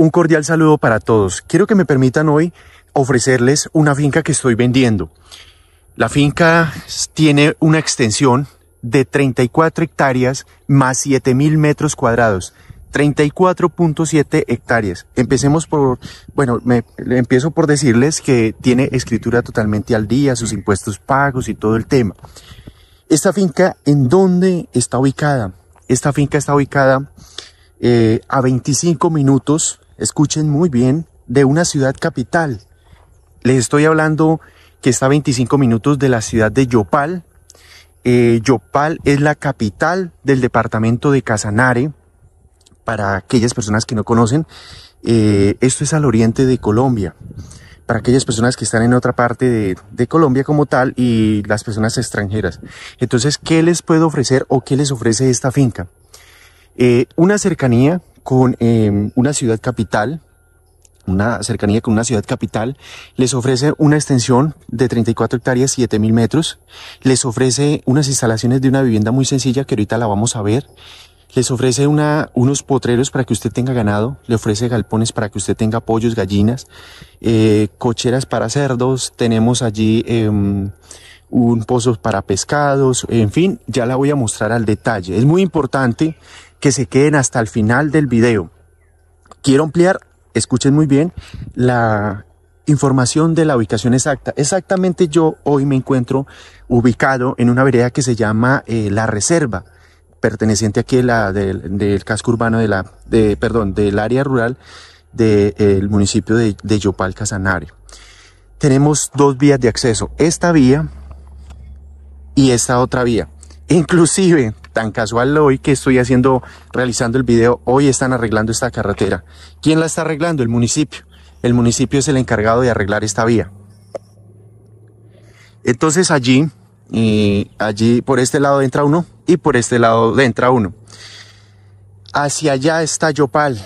Un cordial saludo para todos. Quiero que me permitan hoy ofrecerles una finca que estoy vendiendo. La finca tiene una extensión de 34 hectáreas más 7000 metros cuadrados. 34.7 hectáreas. Empecemos por, bueno, empiezo por decirles que tiene escritura totalmente al día, sus impuestos pagos y todo el tema. Esta finca, ¿en dónde está ubicada? Esta finca está ubicada eh, a 25 minutos escuchen muy bien, de una ciudad capital. Les estoy hablando que está a 25 minutos de la ciudad de Yopal. Eh, Yopal es la capital del departamento de Casanare. Para aquellas personas que no conocen, eh, esto es al oriente de Colombia. Para aquellas personas que están en otra parte de, Colombia como tal y las personas extranjeras. Entonces, ¿qué les puedo ofrecer o qué les ofrece esta finca? Eh, una cercanía con em, una ciudad capital, una cercanía con una ciudad capital, les ofrece una extensión de 34 hectáreas, 7000 metros, les ofrece unas instalaciones de una vivienda muy sencilla que ahorita la vamos a ver, les ofrece una, unos potreros para que usted tenga ganado, le ofrece galpones para que usted tenga pollos, gallinas, eh, cocheras para cerdos, tenemos allí em, un pozo para pescados, en fin, ya la voy a mostrar al detalle. Es muy importante que se queden hasta el final del video. Quiero ampliar, escuchen muy bien, la información de la ubicación exacta. Exactamente yo hoy me encuentro ubicado en una vereda que se llama eh, La Reserva, perteneciente aquí la, del, casco urbano de la, de, perdón, del área rural del eh, municipio de, de Yopal Casanare. Tenemos dos vías de acceso, esta vía y esta otra vía. Inclusive casual hoy que estoy haciendo, realizando el video, hoy están arreglando esta carretera. ¿Quién la está arreglando? El municipio. El municipio es el encargado de arreglar esta vía. Entonces allí, y allí por este lado entra uno y por este lado entra uno. Hacia allá está Yopal,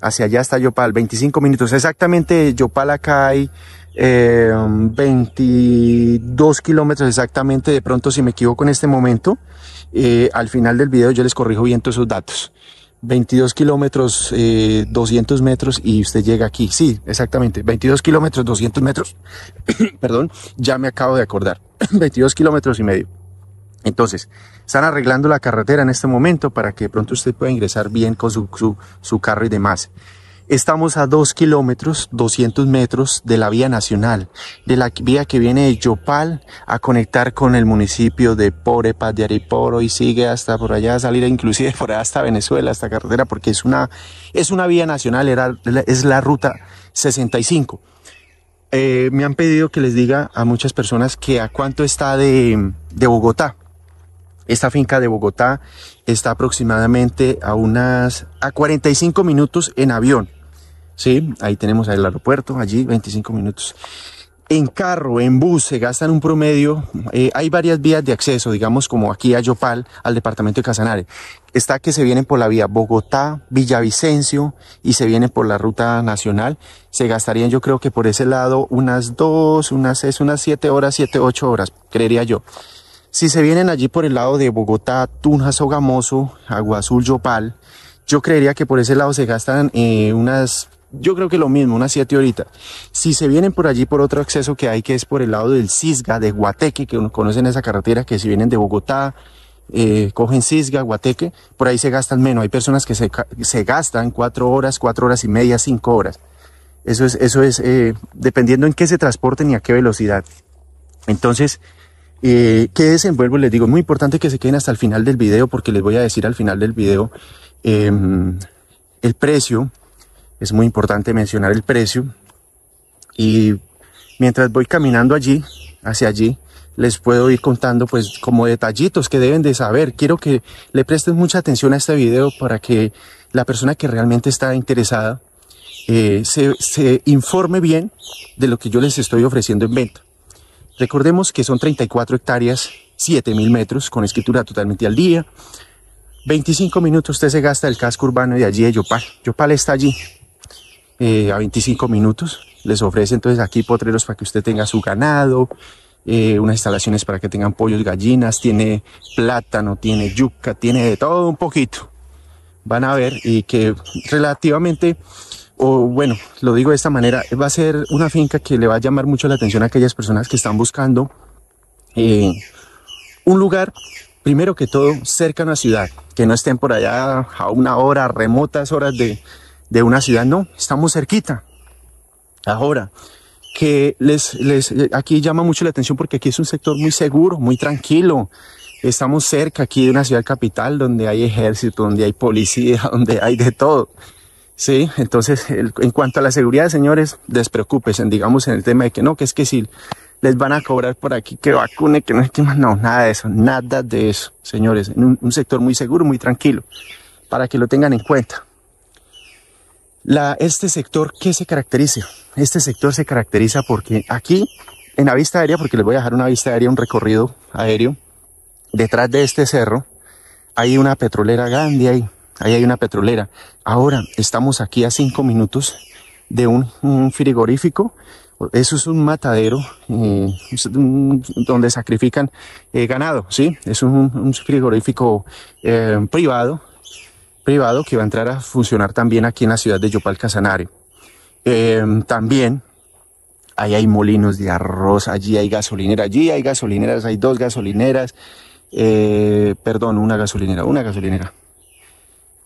hacia allá está Yopal, 25 minutos. Exactamente, Yopal acá hay 22 eh, kilómetros exactamente, de pronto si me equivoco en este momento. Eh, al final del video yo les corrijo bien todos esos datos. 22 kilómetros, 200 eh, metros y usted llega aquí. Sí, exactamente. 22 kilómetros, 200 metros. Perdón, ya me acabo de acordar. 22 kilómetros y medio. Entonces, están arreglando la carretera en este momento para que pronto usted pueda ingresar bien con su, su carro y demás. Estamos a 2 kilómetros, 200 metros de la vía nacional, de la vía que viene de Yopal a conectar con el municipio de Porepa de Ariporo y sigue hasta por allá, a salir inclusive por allá hasta Venezuela, hasta carretera, porque es una, es una vía nacional, era, es la ruta 65. Eh, me han pedido que les diga a muchas personas que a cuánto está de, de Bogotá esta finca de Bogotá está aproximadamente a unas a 45 minutos en avión. Sí, ahí tenemos el aeropuerto, allí 25 minutos. En carro, en bus, se gastan un promedio. Eh, hay varias vías de acceso, digamos, como aquí a Yopal, al departamento de Casanare. Está que se vienen por la vía Bogotá, Villavicencio y se vienen por la ruta nacional. Se gastarían, yo creo que por ese lado, unas dos, unas seis, unas siete horas, siete, ocho horas, creería yo. Si se vienen allí por el lado de Bogotá, Tunja, Sogamoso, Agua Azul, Yopal, yo creería que por ese lado se gastan eh, unas, yo creo que lo mismo, unas siete horitas. Si se vienen por allí por otro acceso que hay, que es por el lado del Cisga, de Guateque, que conocen esa carretera, que si vienen de Bogotá, eh, cogen Cisga, Guateque, por ahí se gastan menos. Hay personas que se, se gastan cuatro horas, cuatro horas y media, cinco horas. Eso es, eso es eh, dependiendo en qué se transporten y a qué velocidad. Entonces, eh, ¿Qué desenvuelvo? Les digo, muy importante que se queden hasta el final del video porque les voy a decir al final del video em, el precio. Es muy importante mencionar el precio. Y mientras voy caminando allí, hacia allí, les puedo ir contando pues como detallitos que deben de saber. Quiero que le presten mucha atención a este video para que la persona que realmente está interesada eh, se informe bien de lo que yo les estoy ofreciendo en venta. Recordemos que son 34 hectáreas, 7.000 metros, con escritura totalmente al día. 25 minutos usted se gasta del casco urbano de allí de Yopal. Yopal está allí eh, a 25 minutos. Les ofrece entonces aquí potreros para que usted tenga su ganado, eh, unas instalaciones para que tengan pollos, gallinas, tiene plátano, tiene yuca, tiene de todo un poquito. Van a ver y que relativamente o bueno, lo digo de esta manera, va a ser una finca que le va a llamar mucho la atención a aquellas personas que están buscando eh, un lugar, primero que todo, cerca de una ciudad, que no estén por allá a una hora, remotas horas de, una ciudad, no, estamos cerquita. Ahora, que les, les, aquí llama mucho la atención porque aquí es un sector muy seguro, muy tranquilo. Estamos cerca aquí de una ciudad capital donde hay ejército, donde hay policía, donde hay de todo. Sí, entonces en cuanto a la seguridad, señores, despreocúpense, digamos en el tema de que no, que es que si les van a cobrar por aquí que vacune, que no es no, nada de eso, nada de eso, señores, en un, sector muy seguro, muy tranquilo, para que lo tengan en cuenta. La, este sector, ¿qué se caracteriza? Este sector se caracteriza porque aquí, en la vista aérea, porque les voy a dejar una vista aérea, un recorrido aéreo, detrás de este cerro, hay una petrolera grande ahí, Ahí hay una petrolera. Ahora estamos aquí a cinco minutos de un, frigorífico. Eso es un matadero eh, donde sacrifican eh, ganado, ¿sí? Es un, frigorífico eh, privado, privado que va a entrar a funcionar también aquí en la ciudad de Yopal Casanare. también ahí hay molinos de arroz, allí hay gasolinera, allí hay gasolineras, hay dos gasolineras, perdón, una gasolinera, una gasolinera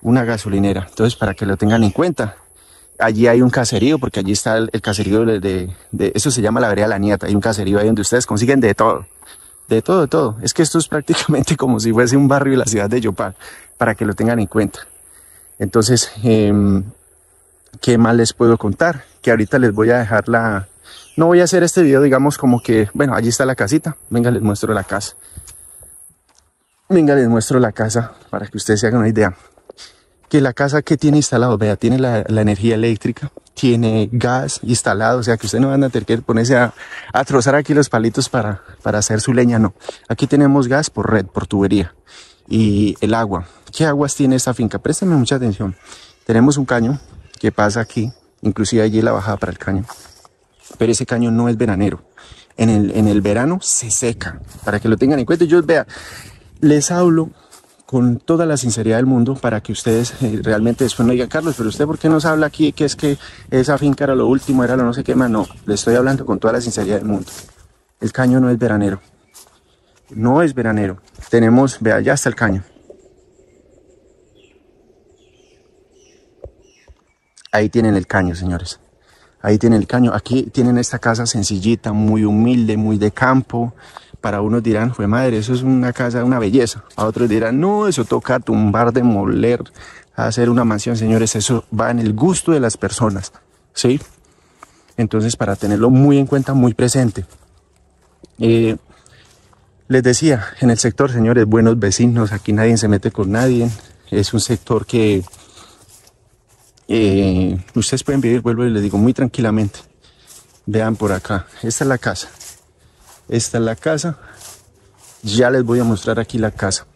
una gasolinera. Entonces, para que lo tengan en cuenta, allí hay un caserío, porque allí está el, caserío de, eso se llama la vereda La Nieta, hay un caserío ahí donde ustedes consiguen de todo, de todo, de todo. Es que esto es prácticamente como si fuese un barrio de la ciudad de Yopal, para que lo tengan en cuenta. Entonces, em, ¿qué más les puedo contar? Que ahorita les voy a dejar la... No voy a hacer este video, digamos, como que, bueno, allí está la casita, venga, les muestro la casa. Venga, les muestro la casa para que ustedes se hagan una idea que la casa que tiene instalado, vea, tiene la, energía eléctrica, tiene gas instalado, o sea que usted no van a tener que ponerse a, trozar aquí los palitos para, para hacer su leña, no. Aquí tenemos gas por red, por tubería y el agua. ¿Qué aguas tiene esta finca? Présteme mucha atención. Tenemos un caño que pasa aquí, inclusive allí la bajada para el caño, pero ese caño no es veranero. En el, en el verano se seca, para que lo tengan en cuenta. Yo vea, les hablo con toda la sinceridad del mundo para que ustedes eh, realmente después no digan, Carlos, pero usted por qué nos habla aquí que es que esa finca era lo último, era lo no sé qué más. No, le estoy hablando con toda la sinceridad del mundo. El caño no es veranero. No es veranero. Tenemos, vea, ya está el caño. Ahí tienen el caño, señores. Ahí tienen el caño. Aquí tienen esta casa sencillita, muy humilde, muy de campo. Para unos dirán, fue madre, eso es una casa, una belleza. A otros dirán, no, eso toca tumbar, demoler, hacer una mansión, señores, eso va en el gusto de las personas, ¿sí? Entonces, para tenerlo muy en cuenta, muy presente. Eh, les decía, en el sector, señores, buenos vecinos, aquí nadie se mete con nadie. Es un sector que eh, ustedes pueden vivir, vuelvo y les digo, muy tranquilamente. Vean por acá, esta es la casa. Esta es la casa. Ya les voy a mostrar aquí la casa.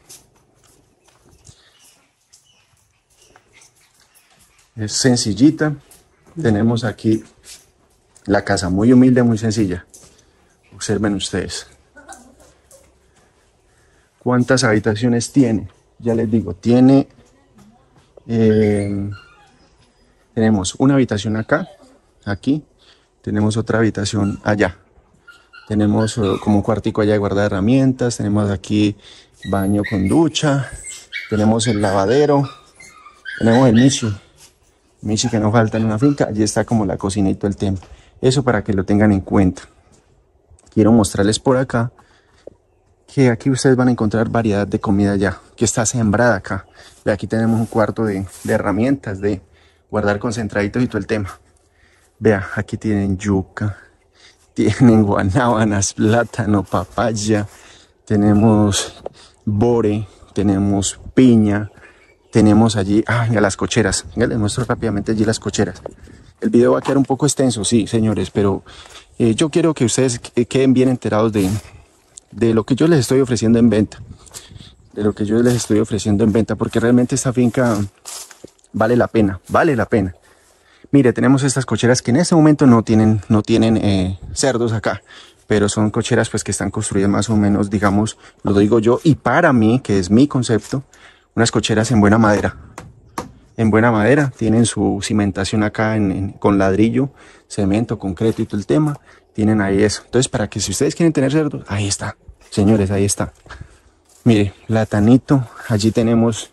Es sencillita. Tenemos aquí la casa muy humilde, muy sencilla. Observen ustedes. ¿Cuántas habitaciones tiene? Ya les digo, tiene... Em, tenemos una habitación acá, aquí. Tenemos otra habitación allá. Tenemos eh, como un cuartico allá de guardar herramientas, tenemos aquí baño con ducha, tenemos el lavadero, tenemos el michi, michi que no falta en una finca, allí está como la cocina y todo el tema. Eso para que lo tengan en cuenta. Quiero mostrarles por acá que aquí ustedes van a encontrar variedad de comida ya, que está sembrada acá. De aquí tenemos un cuarto de, de herramientas, de guardar concentraditos y todo el tema. Vea, aquí tienen yuca, tienen guanábanas, plátano, papaya, tenemos bore, tenemos piña, tenemos allí, ah, las cocheras, les muestro rápidamente allí las cocheras. El video va a quedar un poco extenso, sí, señores, pero eh, yo quiero que ustedes queden bien enterados de, de lo que yo les estoy ofreciendo en venta, de lo que yo les estoy ofreciendo en venta, porque realmente esta finca vale la pena, vale la pena mire, tenemos estas cocheras que en ese momento no tienen, no tienen eh, cerdos acá, pero son cocheras pues que están construidas más o menos, digamos, lo digo yo, y para mí, que es mi concepto, unas cocheras en buena madera. En buena madera, tienen su cimentación acá con ladrillo, cemento, concreto y todo el tema. Tienen ahí eso. Entonces, para que si ustedes quieren tener cerdos, ahí está. Señores, ahí está. Mire, latanito. Allí tenemos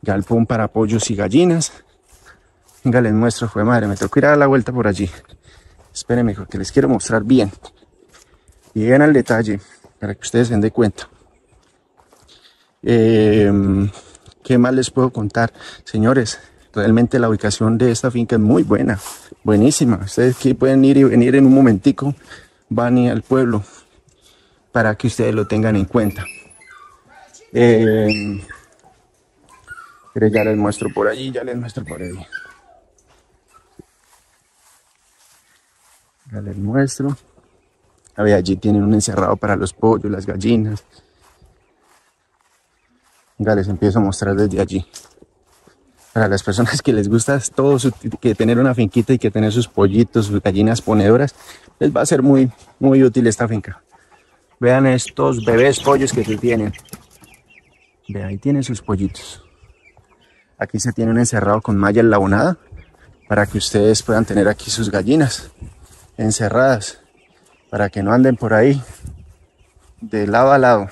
galpón para pollos y gallinas. Venga, les muestro, fue madre, me tengo que ir a dar la vuelta por allí. Espérenme, que les quiero mostrar bien. Lleguen al detalle, para que ustedes se den cuenta. Em, ¿Qué más les puedo contar? Señores, realmente la ubicación de esta finca es muy buena, buenísima. Ustedes aquí pueden ir y venir en un momentico, van y al pueblo, para que ustedes lo tengan en cuenta. Eh, ya les muestro por allí, ya les muestro por ahí. Les nuestro. A ver, allí tienen un encerrado para los pollos, las gallinas. Ya les empiezo a mostrar desde allí. Para las personas que les gusta todo que tener una finquita y que tener sus pollitos, sus gallinas ponedoras, les va a ser muy, muy útil esta finca. Vean estos bebés pollos que tienen. De ahí tienen sus pollitos. Aquí se tiene un encerrado con malla enlabonada para que ustedes puedan tener aquí sus gallinas encerradas para que no anden por ahí de lado a lado.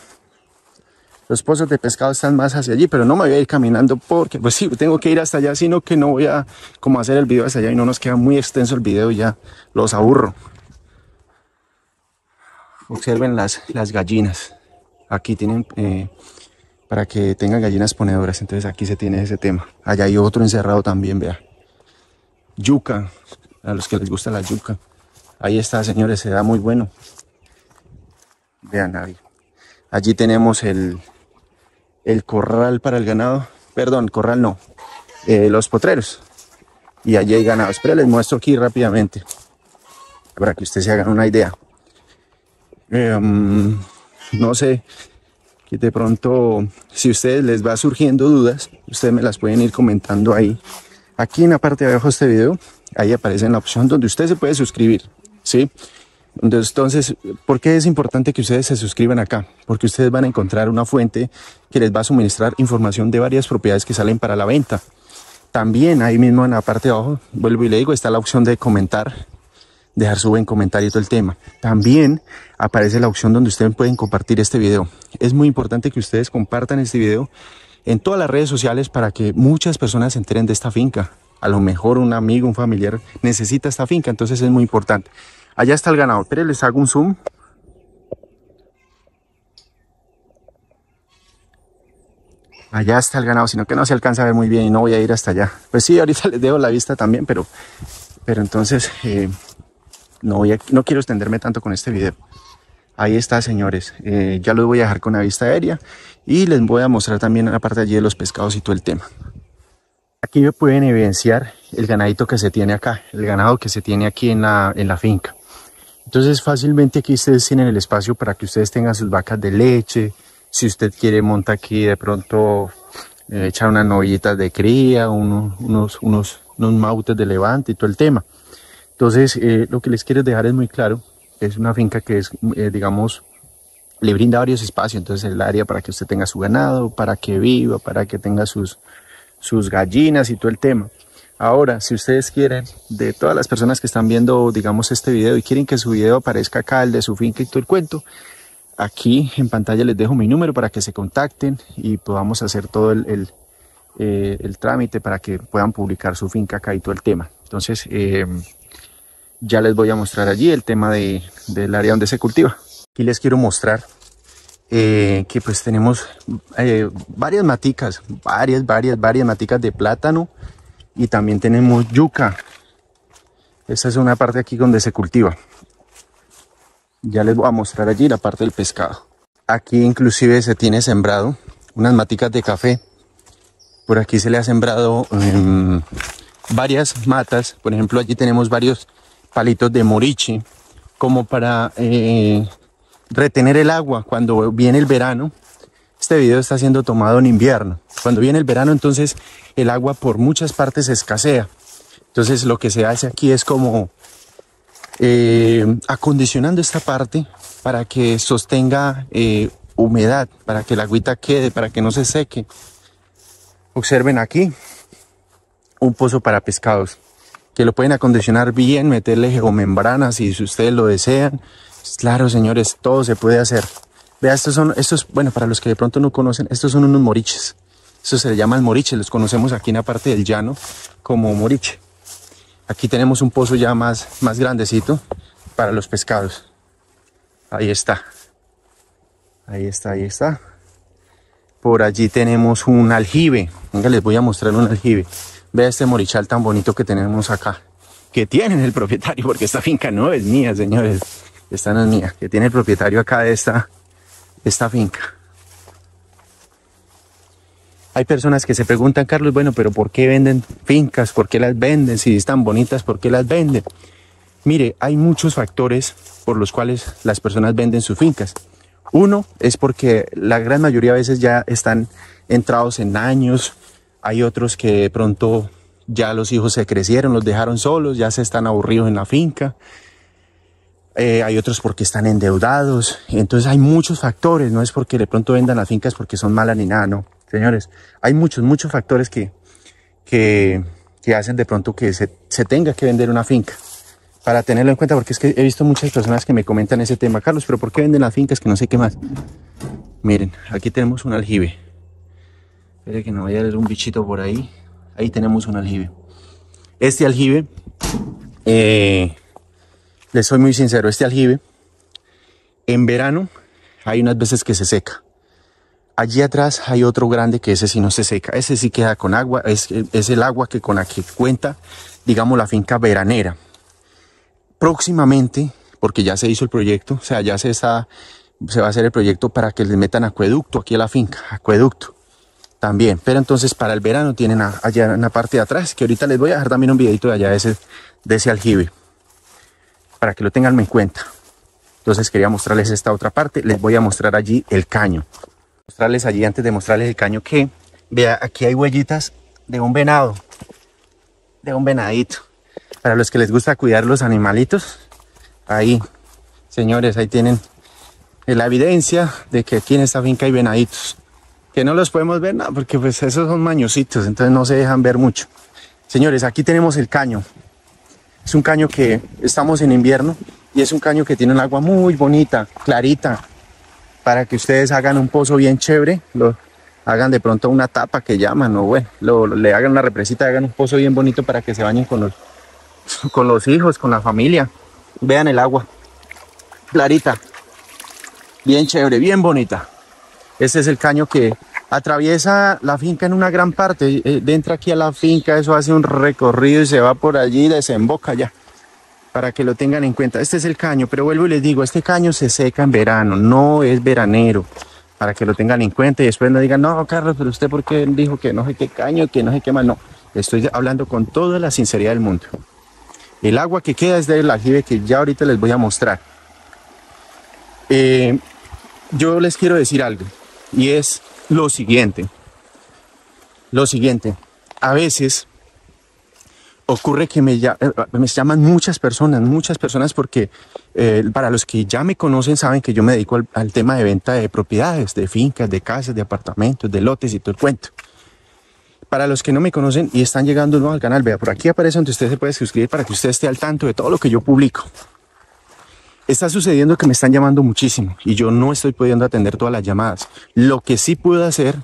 Los pozos de pescado están más hacia allí, pero no me voy a ir caminando porque, pues sí, tengo que ir hasta allá, sino que no voy a como hacer el video hasta allá y no nos queda muy extenso el video ya los aburro. Observen las, las gallinas. Aquí tienen eh, para que tengan gallinas ponedoras. Entonces aquí se tiene ese tema. Allá hay otro encerrado también, vea. Yuca, a los que les gusta la yuca. Ahí está, señores, se da muy bueno. Vean ahí. Allí tenemos el, corral para el ganado. Perdón, corral no. Eh, los potreros. Y allí hay ganado. pero les muestro aquí rápidamente. Para que ustedes se hagan una idea. Em, no sé, que de pronto, si ustedes les va surgiendo dudas, ustedes me las pueden ir comentando ahí. Aquí en la parte de abajo de este video, ahí aparece la opción donde usted se puede suscribir. ¿sí? Entonces, ¿por qué es importante que ustedes se suscriban acá? Porque ustedes van a encontrar una fuente que les va a suministrar información de varias propiedades que salen para la venta. También ahí mismo en la parte de abajo, vuelvo y le digo, está la opción de comentar, dejar su buen comentario y todo el tema. También aparece la opción donde ustedes pueden compartir este video. Es muy importante que ustedes compartan este video en todas las redes sociales para que muchas personas se enteren de esta finca. A lo mejor un amigo, un familiar necesita esta finca, entonces es muy importante. Allá está el ganado. Pero les hago un zoom. Allá está el ganado, sino que no se alcanza a ver muy bien y no voy a ir hasta allá. Pues sí, ahorita les dejo la vista también, pero, pero entonces eh, no, no quiero extenderme tanto con este video. Ahí está, señores. Eh, ya lo voy a dejar con la vista aérea y les voy a mostrar también la parte allí de los pescados y todo el tema. Aquí me pueden evidenciar el ganadito que se tiene acá, el ganado que se tiene aquí en la finca. Entonces fácilmente aquí ustedes tienen el espacio para que ustedes tengan sus vacas de leche. Si usted quiere monta aquí de pronto eh, echar unas novillitas de cría, unos, unos, unos mautes de levante y todo el tema. Entonces eh, lo que les quiero dejar es muy claro. Es una finca que es, eh, digamos, le brinda varios espacios. Entonces el área para que usted tenga su ganado, para que viva, para que tenga sus, sus gallinas y todo el tema. Ahora, si ustedes quieren, de todas las personas que están viendo, digamos, este video y quieren que su video aparezca acá, el de su finca y todo el cuento, aquí en pantalla les dejo mi número para que se contacten y podamos hacer todo el, eh, trámite para que puedan publicar su finca acá y todo el tema. Entonces, eh, ya les voy a mostrar allí el tema del área donde se cultiva. Aquí les quiero mostrar eh, que pues tenemos varias maticas, varias, varias, varias maticas de plátano y también tenemos yuca. Esta es una parte aquí donde se cultiva. Ya les voy a mostrar allí la parte del pescado. Aquí inclusive se tiene sembrado unas maticas de café. Por aquí se le ha sembrado em, varias matas. Por ejemplo, allí tenemos varios palitos de moriche. como para eh, retener el agua cuando viene el verano. Este video está siendo tomado en invierno. Cuando viene el verano, entonces el agua por muchas partes escasea. Entonces lo que se hace aquí es como eh, acondicionando esta parte para que sostenga eh, humedad, para que la agüita quede, para que no se seque. Observen aquí un pozo para pescados que lo pueden acondicionar bien, meterle geomembranas y si ustedes lo desean. Claro, señores, todo se puede hacer. Vea, estos son, estos, bueno, para los que de pronto no conocen, estos son unos moriches. Eso se le llama el moriche, los conocemos aquí en la parte del llano como moriche. Aquí tenemos un pozo ya más, más grandecito para los pescados. Ahí está. Ahí está, ahí está. Por allí tenemos un aljibe. Venga, les voy a mostrar un aljibe. Vea este morichal tan bonito que tenemos acá. Que tiene el propietario, porque esta finca no es mía, señores. Esta no es mía. Que tiene el propietario acá de esta, esta finca. Hay personas que se preguntan, Carlos, bueno, pero ¿por qué venden fincas? ¿Por qué las venden? Si están bonitas, ¿por qué las venden? Mire, hay muchos factores por los cuales las personas venden sus fincas. Uno es porque la gran mayoría de veces ya están entrados en años. Hay otros que de pronto ya los hijos se crecieron, los dejaron solos, ya se están aburridos en la finca. Eh, hay otros porque están endeudados. Entonces hay muchos factores, no es porque de pronto vendan las fincas porque son malas ni nada, no. Señores, hay muchos, muchos factores que, que, hacen de pronto que se, tenga que vender una finca. Para tenerlo en cuenta, porque es que he visto muchas personas que me comentan ese tema, Carlos, pero ¿por qué venden las fincas? Que no sé qué más. Miren, aquí tenemos un aljibe. Espere que no vaya a haber un bichito por ahí. Ahí tenemos un aljibe. Este aljibe, eh, les soy muy sincero, este aljibe en verano hay unas veces que se seca. Allí atrás hay otro grande que ese sí no se seca, ese sí queda con agua, es, es el agua que con la que cuenta, digamos, la finca veranera. Próximamente, porque ya se hizo el proyecto, o sea, ya se está, se va a hacer el proyecto para que les metan acueducto aquí a la finca, acueducto también. Pero entonces para el verano tienen allá en la parte de atrás, que ahorita les voy a dejar también un videito de allá de ese, de ese aljibe, para que lo tengan en cuenta. Entonces quería mostrarles esta otra parte, les voy a mostrar allí el caño mostrarles allí, antes de mostrarles el caño, que vea, aquí hay huellitas de un venado, de un venadito. Para los que les gusta cuidar los animalitos, ahí, señores, ahí tienen la evidencia de que aquí en esta finca hay venaditos. Que no los podemos ver, nada, porque pues esos son mañositos, entonces no se dejan ver mucho. Señores, aquí tenemos el caño. Es un caño que estamos en invierno y es un caño que tiene un agua muy bonita, clarita, para que ustedes hagan un pozo bien chévere, lo, hagan de pronto una tapa que llaman o bueno, le hagan una represita, hagan un pozo bien bonito para que se bañen con los, con los hijos, con la familia. Vean el agua, clarita, bien chévere, bien bonita. Ese es el caño que atraviesa la finca en una gran parte, eh, eh, entra aquí a la finca, eso hace un recorrido y se va por allí y desemboca ya para que lo tengan en cuenta. Este es el caño, pero vuelvo y les digo, este caño se seca en verano, no es veranero, para que lo tengan en cuenta y después no digan, no, Carlos, pero usted por qué dijo que no sé qué caño, que no sé qué no. Estoy hablando con toda la sinceridad del mundo. El agua que queda es del aljibe que ya ahorita les voy a mostrar. Eh, yo les quiero decir algo y es lo siguiente. Lo siguiente, a veces ocurre que me, eh, me, llaman muchas personas, muchas personas porque eh, para los que ya me conocen saben que yo me dedico al, tema de venta de propiedades, de fincas, de casas, de apartamentos, de lotes y todo el cuento. Para los que no me conocen y están llegando nuevos al canal, vea, por aquí aparece donde usted se puede suscribir para que usted esté al tanto de todo lo que yo publico. Está sucediendo que me están llamando muchísimo y yo no estoy pudiendo atender todas las llamadas. Lo que sí puedo hacer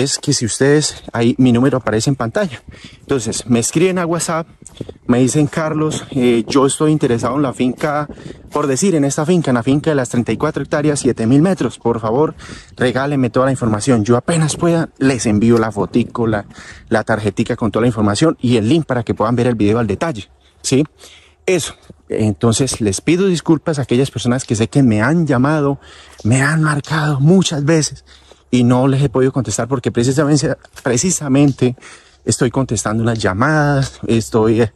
es que si ustedes, ahí mi número aparece en pantalla. Entonces, me escriben a WhatsApp, me dicen, Carlos, eh, yo estoy interesado en la finca, por decir, en esta finca, en la finca de las 34 hectáreas, 7000 metros, por favor, regálenme toda la información. Yo apenas pueda, les envío la fotícula la, la con toda la información y el link para que puedan ver el video al detalle, ¿sí? Eso. Entonces les pido disculpas a aquellas personas que sé que me han llamado, me han marcado muchas veces y no les he podido contestar porque precisamente, precisamente estoy contestando unas llamadas, estoy, eh,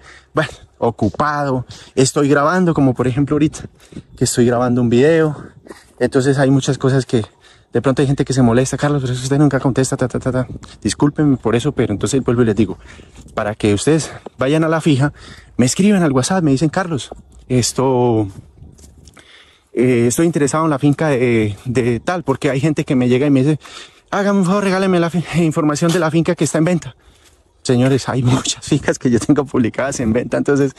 ocupado, estoy grabando, como por ejemplo ahorita, que estoy grabando un video. Entonces hay muchas cosas que de pronto hay gente que se molesta, Carlos, pero usted nunca contesta, ta, ta, ta, Discúlpenme por eso, pero entonces vuelvo y les digo, para que ustedes vayan a la fija, me escriben al WhatsApp, me dicen, Carlos, esto eh, estoy interesado en la finca de, tal, porque hay gente que me llega y me dice, hágame un favor, regáleme la información de la finca que está en venta. Señores, hay muchas fincas que yo tengo publicadas en venta, entonces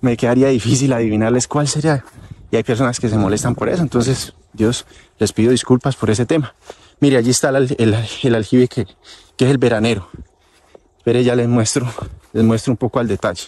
me quedaría difícil adivinarles cuál sería. Y hay personas que se molestan por eso, entonces Dios les pido disculpas por ese tema. Mire, allí está el, el, aljibe que, que es el veranero. Pero ya les muestro, les muestro un poco al detalle.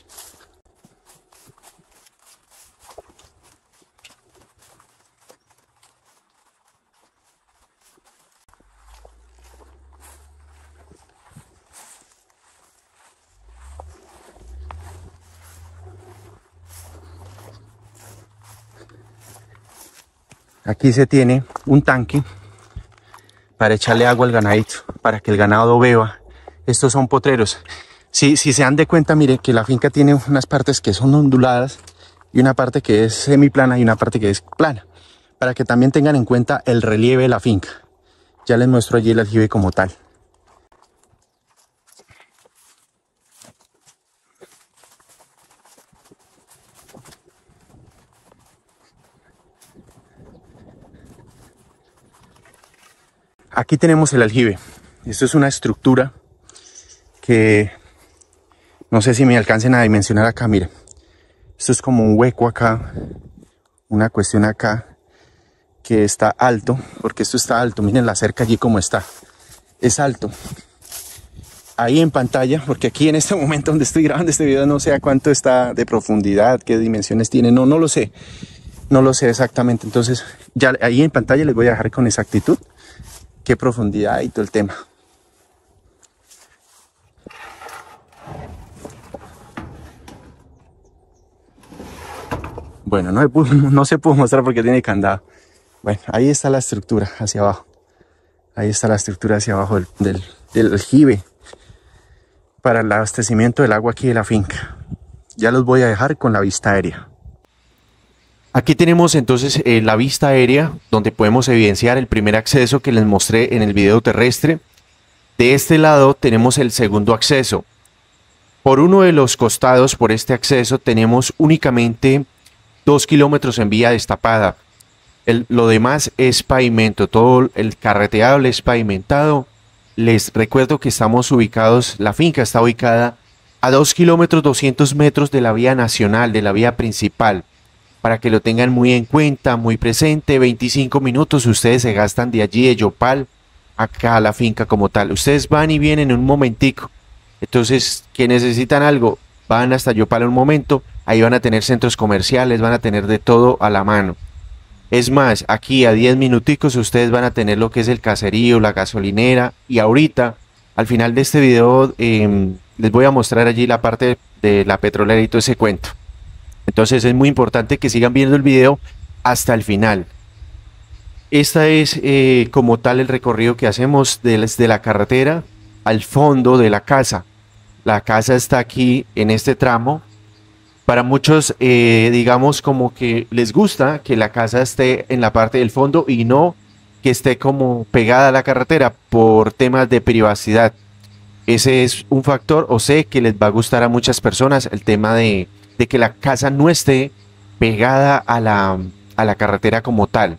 Aquí se tiene un tanque para echarle agua al ganadito, para que el ganado beba. Estos son potreros. Si, si se dan de cuenta, mire que la finca tiene unas partes que son onduladas y una parte que es semiplana y una parte que es plana, para que también tengan en cuenta el relieve de la finca. Ya les muestro allí el aljibe como tal. Aquí tenemos el aljibe. Esto es una estructura que no sé si me alcancen a dimensionar acá. Mira, esto es como un hueco acá, una cuestión acá que está alto, porque esto está alto. Miren la cerca allí como está. Es alto. Ahí en pantalla, porque aquí en este momento donde estoy grabando este video no sé a cuánto está de profundidad, qué dimensiones tiene, no, no lo sé. No lo sé exactamente. Entonces, ya ahí en pantalla les voy a dejar con exactitud qué profundidad y todo el tema. Bueno, no se, pudo, mostrar porque tiene candado. Bueno, ahí está la estructura hacia abajo. Ahí está la estructura hacia abajo del, del, del aljibe para el abastecimiento del agua aquí de la finca. Ya los voy a dejar con la vista aérea. Aquí tenemos entonces eh, la vista aérea donde podemos evidenciar el primer acceso que les mostré en el video terrestre. De este lado tenemos el segundo acceso. Por uno de los costados por este acceso tenemos únicamente dos kilómetros en vía destapada. lo demás es pavimento, todo el carreteable es pavimentado. Les recuerdo que estamos ubicados, la finca está ubicada a 2 kilómetros 200 metros de la vía nacional, de la vía principal para que lo tengan muy en cuenta, muy presente, 25 minutos ustedes se gastan de allí, de Yopal, acá a la finca como tal. Ustedes van y vienen en un momentico. Entonces, que necesitan algo, van hasta Yopal un momento, ahí van a tener centros comerciales, van a tener de todo a la mano. Es más, aquí a 10 minuticos ustedes van a tener lo que es el caserío, la gasolinera y ahorita, al final de este video, em, les voy a mostrar allí la parte de la petrolera y todo ese cuento. Entonces es muy importante que sigan viendo el video hasta el final. Esta es eh, como tal el recorrido que hacemos desde la carretera al fondo de la casa. La casa está aquí en este tramo. Para muchos, eh, digamos como que les gusta que la casa esté en la parte del fondo y no que esté como pegada a la carretera por temas de privacidad. Ese es un factor o sé que les va a gustar a muchas personas el tema de, de que la casa no esté pegada a la, carretera como tal.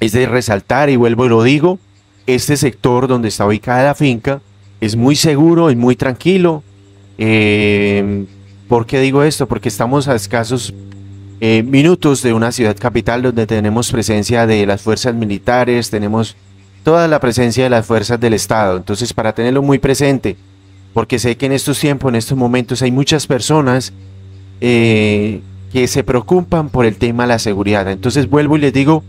Es de resaltar, y vuelvo y lo digo, este sector donde está ubicada la finca es muy seguro, y muy tranquilo. Eh, ¿Por qué digo esto? Porque estamos a escasos eh, minutos de una ciudad capital donde tenemos presencia de las fuerzas militares, tenemos toda la presencia de las fuerzas del Estado. Entonces, para tenerlo muy presente, porque sé que en estos tiempos, en estos momentos, hay muchas personas eh, que se preocupan por el tema de la seguridad. Entonces vuelvo y les digo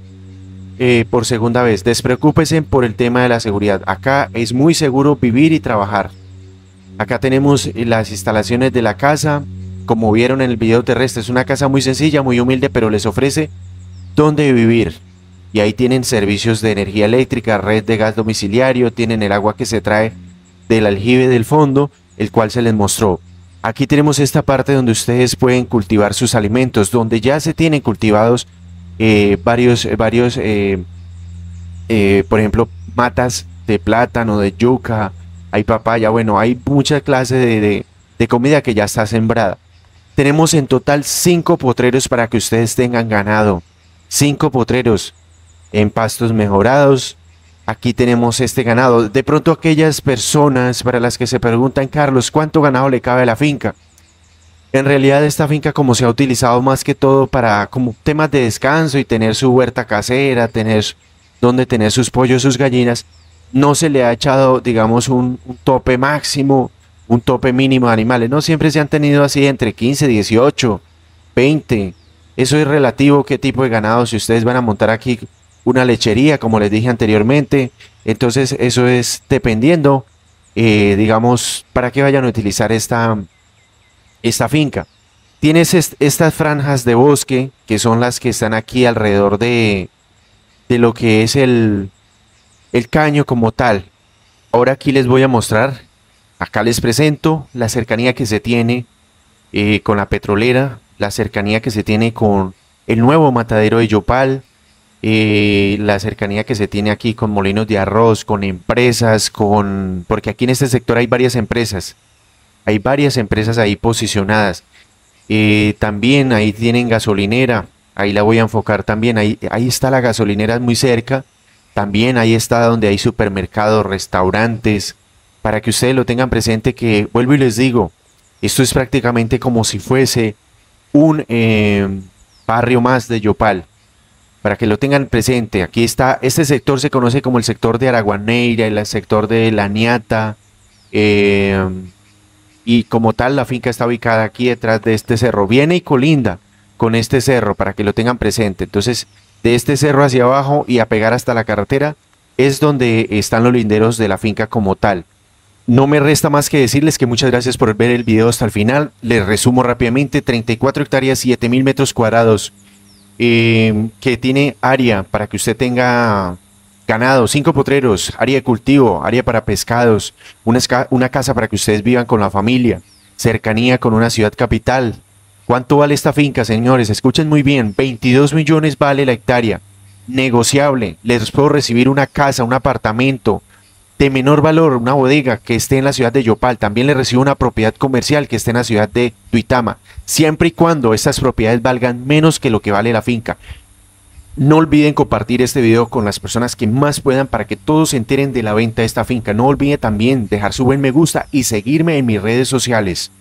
eh, por segunda vez, despreocúpense por el tema de la seguridad. Acá es muy seguro vivir y trabajar. Acá tenemos las instalaciones de la casa, como vieron en el video terrestre, es una casa muy sencilla, muy humilde, pero les ofrece dónde vivir. Y ahí tienen servicios de energía eléctrica, red de gas domiciliario, tienen el agua que se trae del aljibe del fondo, el cual se les mostró. Aquí tenemos esta parte donde ustedes pueden cultivar sus alimentos, donde ya se tienen cultivados eh, varios, eh, varios eh, por ejemplo, matas de plátano, de yuca, hay papaya, bueno, hay mucha clase de, comida que ya está sembrada. Tenemos en total cinco potreros para que ustedes tengan ganado. cinco potreros en pastos mejorados, aquí tenemos este ganado. De pronto aquellas personas para las que se preguntan, Carlos, ¿cuánto ganado le cabe a la finca? En realidad esta finca como se ha utilizado más que todo para como temas de descanso y tener su huerta casera, tener donde tener sus pollos, sus gallinas, no se le ha echado digamos un, tope máximo, un tope mínimo de animales, no siempre se han tenido así entre 15, 18, 20, eso es relativo qué tipo de ganado si ustedes van a montar aquí una lechería, como les dije anteriormente. Entonces eso es dependiendo, eh, digamos, para qué vayan a utilizar esta, esta finca. Tienes estas franjas de bosque, que son las que están aquí alrededor de, de lo que es el, el caño como tal. Ahora aquí les voy a mostrar, acá les presento la cercanía que se tiene eh, con la petrolera, la cercanía que se tiene con el nuevo matadero de Yopal, eh, la cercanía que se tiene aquí con molinos de arroz, con empresas, con porque aquí en este sector hay varias empresas, hay varias empresas ahí posicionadas. Eh, también ahí tienen gasolinera, ahí la voy a enfocar también, ahí, ahí está la gasolinera muy cerca, también ahí está donde hay supermercados, restaurantes, para que ustedes lo tengan presente que, vuelvo y les digo, esto es prácticamente como si fuese un eh, barrio más de Yopal para que lo tengan presente. Aquí está, este sector se conoce como el sector de Araguaneira, el sector de La Niata, eh, y como tal la finca está ubicada aquí detrás de este cerro. Viene y colinda con este cerro para que lo tengan presente. Entonces, de este cerro hacia abajo y a pegar hasta la carretera es donde están los linderos de la finca como tal. No me resta más que decirles que muchas gracias por ver el video hasta el final. Les resumo rápidamente, 34 hectáreas, 7.000 metros cuadrados que tiene área para que usted tenga ganado, cinco potreros, área de cultivo, área para pescados, una, una casa para que ustedes vivan con la familia, cercanía con una ciudad capital. ¿Cuánto vale esta finca, señores? Escuchen muy bien, 22 millones vale la hectárea negociable. Les puedo recibir una casa, un apartamento, de menor valor, una bodega que esté en la ciudad de Yopal, también le recibe una propiedad comercial que esté en la ciudad de Tuitama, siempre y cuando estas propiedades valgan menos que lo que vale la finca. No olviden compartir este video con las personas que más puedan para que todos se enteren de la venta de esta finca. No olviden también dejar su buen me gusta y seguirme en mis redes sociales.